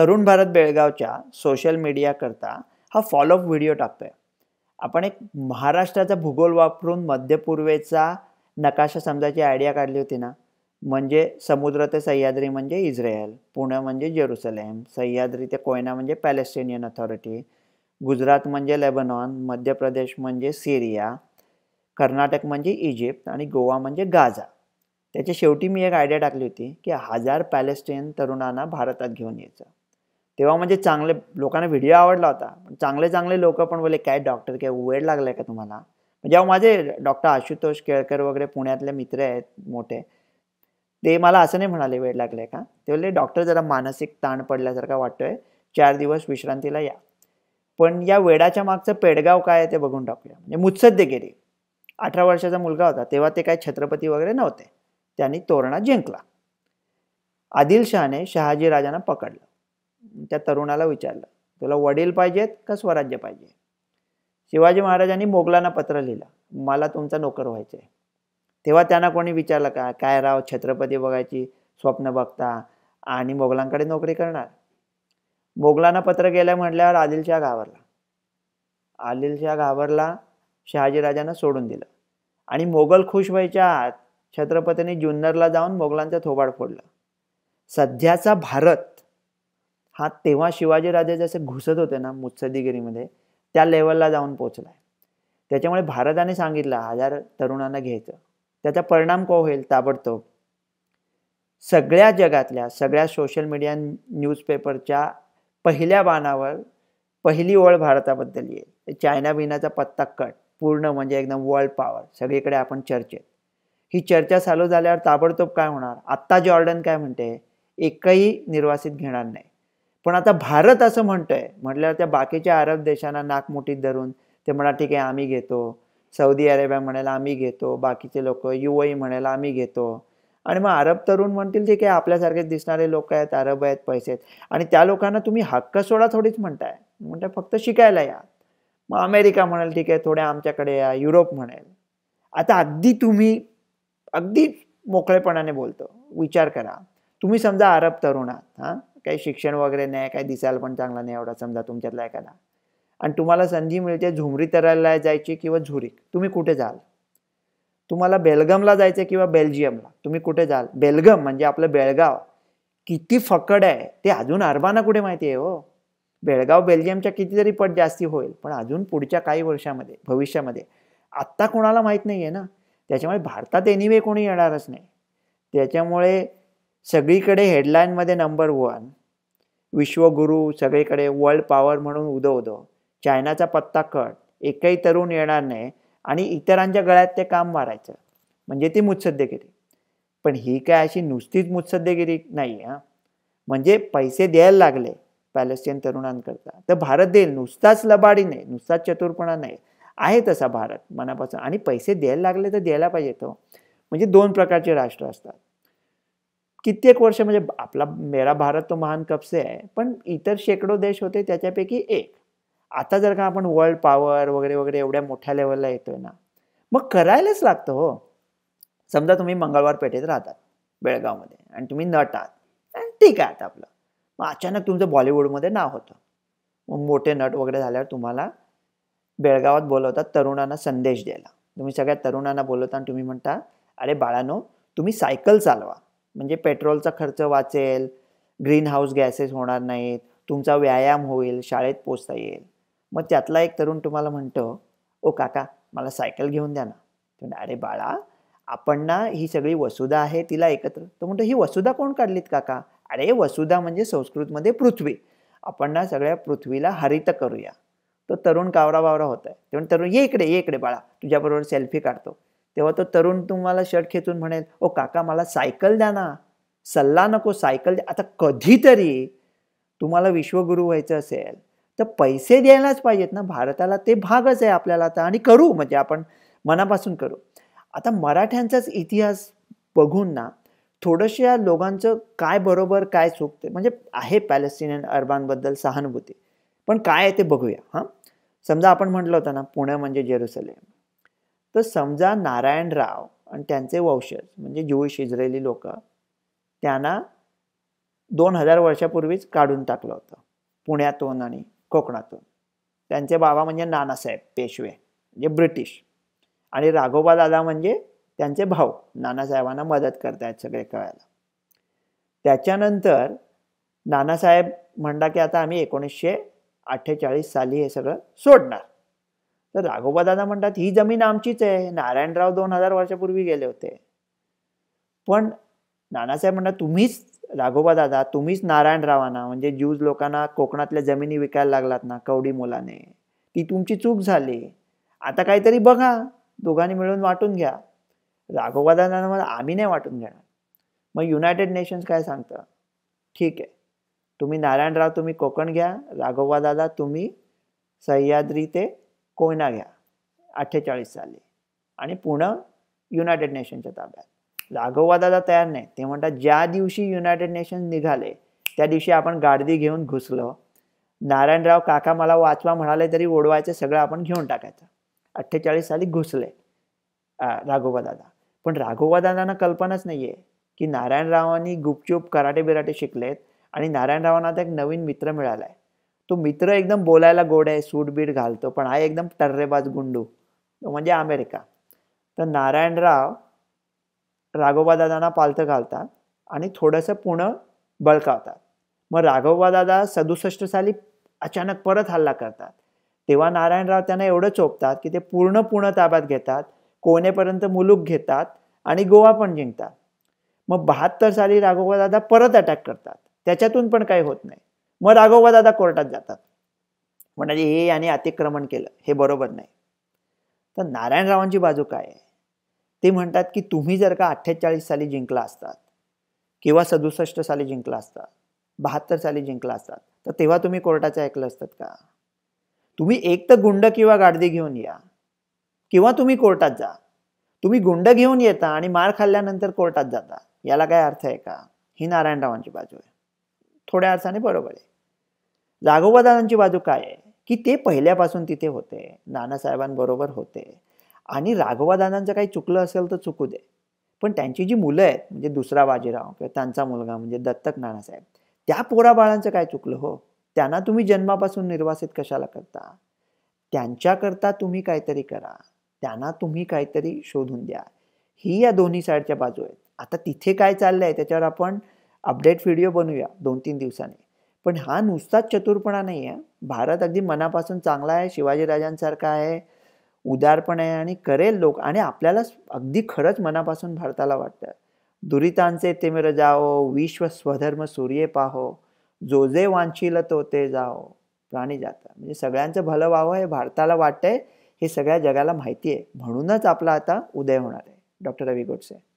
तरुण भारत बेळगावच्या सोशल मीडियाकरता हा फॉलोअप व्हिडिओ टाकतो आहे आपण एक महाराष्ट्राचा भूगोल वापरून मध्यपूर्वेचा नकाशा समजायची आयडिया काढली होती ना म्हणजे समुद्र ते सह्याद्री म्हणजे इस्रायल पुणे म्हणजे जेरुसलेम सह्याद्री ते कोयना म्हणजे पॅलेस्टिनियन अथॉरिटी गुजरात म्हणजे लेबनॉन मध्य प्रदेश म्हणजे सिरिया कर्नाटक म्हणजे इजिप्त आणि गोवा म्हणजे गाझा त्याच्या शेवटी मी एक आयडिया टाकली होती की हजार पॅलेस्टियन तरुणांना भारतात घेऊन यायचं तेव्हा म्हणजे चांगले लोकांना व्हिडिओ आवडला होता पण चांगले चांगले लोक पण बोले काय डॉक्टर काय वेळ लागलाय का तुम्हाला जेव्हा म्हणजे माझे डॉक्टर आशुतोष केळकर वगैरे पुण्यातले मित्र आहेत मोठे ते मला असं नाही म्हणाले वेळ लागले का ते बोलले डॉक्टर जरा मानसिक ताण पडल्यासारखा वाटतोय चार दिवस विश्रांतीला या पण या वेडाच्या मागचं पेडगाव काय ते बघून टाकूया म्हणजे मुत्सद्दी गेली अठरा वर्षाचा मुलगा होता तेव्हा ते काय छत्रपती वगैरे नव्हते त्यांनी तोरणा जिंकला आदिलशहाने शहाजीराजांना पकडलं त्या तरुणाला विचारलं तुला वडील पाहिजेत का स्वराज्य पाहिजे शिवाजी महाराजांनी मोगलांना पत्र लिहिलं मला तुमचा नोकर व्हायचं आहे तेव्हा त्यांना कोणी विचारलं का काय राव छत्रपती बघायची स्वप्न बघता आणि मोगलांकडे नोकरी करणार मोगलांना पत्र गेल्या म्हटल्यावर आदिलशाह घाबरला आदिलशाह घाबरला शहाजीराजांना सोडून दिलं आणि मोगल खुश व्हायच्या आत छत्रपतींनी जुन्नरला जाऊन मोगलांचा थोबाड फोडला सध्याचा भारत हा तेव्हा शिवाजीराजे जसे घुसत होते ना मुत्सद्दीगिरीमध्ये त्या लेवलला जाऊन पोचला त्याच्यामुळे भारताने सांगितलं हजार तरुणांना घ्यायचं त्याचा परिणाम को होईल ताबडतोब सगळ्या जगातल्या सगळ्या सोशल मीडिया न्यूजपेपरच्या पहिल्या बाणावर पहिली ओळ भारताबद्दल येईल चायना बिनाचा पत्ता कट पूर्ण म्हणजे एकदम वर्ल्ड पॉवर सगळीकडे आपण चर्चेत ही चर्चा चालू झाल्यावर ताबडतोब काय होणार आत्ता जॉर्डन काय म्हणते एकही निर्वासित घेणार नाही पण आता भारत असं म्हणतोय म्हटल्यावर त्या बाकीच्या अरब देशांना नाकमुठीत धरून ते म्हणा ठीक आहे आम्ही घेतो सौदी अरेबिया म्हणायला आम्ही घेतो बाकीचे लोक यू म्हणायला आम्ही घेतो आणि मग अरब तरुण म्हणतील ठीक आहे आपल्यासारखेच दिसणारे लोक आहेत अरब आहेत पैसे आहेत आणि त्या लोकांना तुम्ही हक्क सोडा थोडीच म्हणताय म्हणताय फक्त शिकायला या मग अमेरिका म्हणाल ठीक आहे थोड्या आमच्याकडे या युरोप म्हणेल आता अगदी तुम्ही अगदी मोकळेपणाने बोलतो विचार करा तुम्ही समजा अरब तरुण आहात हां काही शिक्षण वगैरे नाही काही दिसायला पण चांगला नाही एवढा समजा तुमच्यातला एखादा आणि तुम्हाला संधी मिळते झुमरी तरायला जायची किंवा झुरी तुम्ही कुठे जाल तुम्हाला बेलगमला जायचं किंवा बेल्जियमला तुम्ही कुठे जाल बेलगम म्हणजे आपलं बेळगाव किती फकड आहे ते अजून अरबांना कुठे माहिती आहे हो बेळगाव बेल्जियमच्या कितीतरी पट जास्ती होईल पण अजून पुढच्या काही वर्षामध्ये भविष्यामध्ये आत्ता कोणाला माहीत नाही आहे ना त्याच्यामुळे भारतात एनिवे कोणी येणारच नाही त्याच्यामुळे सगळीकडे हेडलाईनमध्ये नंबर वन विश्वगुरु सगळीकडे वर्ल्ड पॉवर म्हणून उदो चायनाचा पत्ता कट एकही तरुण येणार नाही आणि इतरांच्या गळ्यात ते काम मारायचं म्हणजे ती मुत्सद्देगिरी पण ही काय अशी नुसतीच मुत्सद्देगिरी नाही हां म्हणजे पैसे द्यायला लागले पॅलेस्टियन तरुणांकरता तर भारत देईल नुसताच लबाडी नाही नुसताच चतुरपणा नाही आहे तसा भारत मनापासून आणि पैसे द्यायला लागले तर द्यायला पाहिजे तो म्हणजे दोन प्रकारचे राष्ट्र असतात कित्येक वर्ष म्हणजे आपला मेरा भारत तो महान कपसे आहे पण इतर शेकडो देश होते त्याच्यापैकी एक आता जर का आपण वर्ल्ड पॉवर वगैरे वगैरे एवढ्या मोठ्या लेवलला येतोय ना मग करायलाच लागतं हो समजा तुम्ही मंगळवार पेठेत राहतात बेळगावमध्ये आणि तुम्ही नट आहात ठीक आहे आता आपलं मग अचानक तुमचं बॉलिवूडमध्ये नाव होतं मग मोठे नट वगैरे झाल्यावर तुम्हाला बेळगावात बोलवतात तरुणांना संदेश द्यायला तुम्ही सगळ्या तरुणांना बोलवता आणि तुम्ही म्हणता अरे बाळानो तुम्ही सायकल चालवा म्हणजे पेट्रोलचा खर्च वाचेल ग्रीन हाऊस गॅसेस होणार नाहीत तुमचा व्यायाम होईल शाळेत पोचता येईल मग त्यातला एक तरुण तुम्हाला म्हणतो ओ काका मला सायकल घेऊन द्या ना अरे बाळा आपण ना ही सगळी वसुधा आहे तिला एकत्र तो म्हणतो ही वसुधा कोण काढलीत काका अरे वसुधा म्हणजे संस्कृतमध्ये पृथ्वी आपण ना सगळ्या पृथ्वीला हरित करूया तो तरुण कावरा बावरा होत आहे तेव्हा तरुण ये इकडे ये इकडे बाळा तुझ्याबरोबर सेल्फी काढतो तेव्हा तो तरुण तुम्हाला शर्ट खेचून म्हणेल ओ काका मला सायकल द्या ना सल्ला नको सायकल द्या आता कधीतरी तुम्हाला विश्वगुरू व्हायचं असेल तर पैसे द्यायलाच पाहिजेत ना भारताला ते भागच आहे आपल्याला आता आणि करू म्हणजे आपण मनापासून करू आता मराठ्यांचाच इतिहास बघून ना थोडंशा लोकांचं काय बरोबर काय चुकते म्हणजे आहे पॅलेस्टिनियन अरबांबद्दल सहानुभूती पण काय आहे ते बघूया हां समजा आपण म्हटलं होतं ना पुणे म्हणजे जेरुसलेम तर समजा नारायणराव आणि त्यांचे वंशज म्हणजे ज्युईश इस्रायली लोक त्यांना दोन हजार वर्षापूर्वीच काढून टाकलं होतं पुण्यातून आणि कोकणातून त्यांचे बाबा म्हणजे नानासाहेब पेशवे म्हणजे ब्रिटिश आणि राघोबा दादा म्हणजे त्यांचे भाऊ नानासाहेबांना मदत करतायत सगळे कळायला त्याच्यानंतर नानासाहेब म्हणला की आता आम्ही एकोणीसशे अठ्ठेचाळीस साली हे सगळं सोडणार तर राघोबा दादा म्हणतात ही जमीन आमचीच आहे नारायणराव दोन हजार वर्षापूर्वी गेले होते पण नानासाहेब म्हणतात तुम्हीच राघोबा दादा तुम्हीच नारायणरावांना म्हणजे ज्यूज लोकांना कोकणातल्या जमिनी विकायला लागलात ना कवडी मुलाने ती तुमची चूक झाली आता काहीतरी बघा दोघांनी मिळून वाटून घ्या राघोबा दादा आम्ही नाही वाटून घेणार मग युनायटेड नेशन्स काय सांगतं ठीक आहे तुम्ही नारायणराव तुम्ही कोकण घ्या राघोबा दादा तुम्ही सह्याद्री ते कोयना घ्या अठ्ठेचाळीस साली आणि पुणे युनायटेड नेशनच्या ताब्यात लागोवादाला तयार नाही ते म्हणतात ज्या दिवशी युनायटेड नेशन निघाले त्या दिवशी आपण गाडदी घेऊन घुसलो नारायणराव काका मला वाचवा म्हणाले तरी ओढवायचे सगळं आपण घेऊन टाकायचं अठ्ठेचाळीस साली घुसले राघोबा दादा पण राघोबा कल्पनाच नाही आहे की नारायणरावांनी गुपचूप कराटे बिराटे शिकलेत आणि नारायणरावांना आता एक नवीन मित्र मिळाला आहे तो मित्र एकदम बोलायला गोड आहे सूट बीट घालतो पण हा एकदम टर्रेबाज गुंडू तो म्हणजे अमेरिका तर नारायणराव राघोबादादांना पालथं घालतात आणि थोडंसं पुणं बळकावतात मग राघोबादादा सदुसष्ट साली अचानक परत हल्ला करतात तेव्हा नारायणराव त्यांना एवढं चोपतात की ते पूर्ण पुणं ताब्यात घेतात कोणेपर्यंत मुलूक घेतात आणि गोवा पण जिंकतात मग बहात्तर साली राघोबादादा परत अटॅक करतात त्याच्यातून पण काही होत नाही मग राघोबा दादा कोर्टात जातात म्हणजे हे याने अतिक्रमण केलं हे बरोबर नाही तर नारायणरावांची बाजू काय आहे ते म्हणतात की तुम्ही जर का अठ्ठेचाळीस साली जिंकला असतात किंवा सदुसष्ट साली जिंकला असतात बहात्तर साली जिंकला असतात तर तेव्हा तुम्ही कोर्टाचं ऐकलं असतात का तुम्ही एक तर गुंड किंवा गाडदी घेऊन या किंवा तुम्ही कोर्टात जा तुम्ही गुंड घेऊन येता आणि मार खाल्ल्यानंतर कोर्टात जाता याला काय अर्थ आहे का ही नारायणरावांची बाजू आहे थोड्या अर्थाने बरोबर आहे दादांची बाजू काय आहे की ते पहिल्यापासून तिथे होते नानासाहेबांबरोबर होते आणि राघवादानांचं काही चुकलं असेल तर चुकू दे पण त्यांची जी मुलं आहेत म्हणजे दुसरा बाजीराव किंवा त्यांचा मुलगा म्हणजे दत्तक नानासाहेब त्या पोरा बाळांचं काय चुकलं हो त्यांना तुम्ही जन्मापासून निर्वासित कशाला करता त्यांच्याकरता तुम्ही काहीतरी करा त्यांना तुम्ही काहीतरी शोधून द्या ही या दोन्ही साईडच्या बाजू आहेत आता तिथे काय चाललं आहे त्याच्यावर आपण अपडेट व्हिडिओ बनवूया दोन तीन दिवसांनी पण हा नुसताच चतुरपणा नाही आहे भारत अगदी मनापासून चांगला आहे शिवाजीराजांसारखा आहे उदारपण आहे आणि करेल लोक आणि आपल्याला अगदी खरंच मनापासून भारताला वाटतं दुरितांचे तिमिर जाओ विश्व स्वधर्म सूर्य पाहो जो जे वांछील तो ते जाओ प्राणी जाता म्हणजे सगळ्यांचं भलं व्हावं हे भारताला वाटतंय हे सगळ्या जगाला माहिती आहे म्हणूनच आपला आता उदय होणार आहे डॉक्टर रवी गोडसे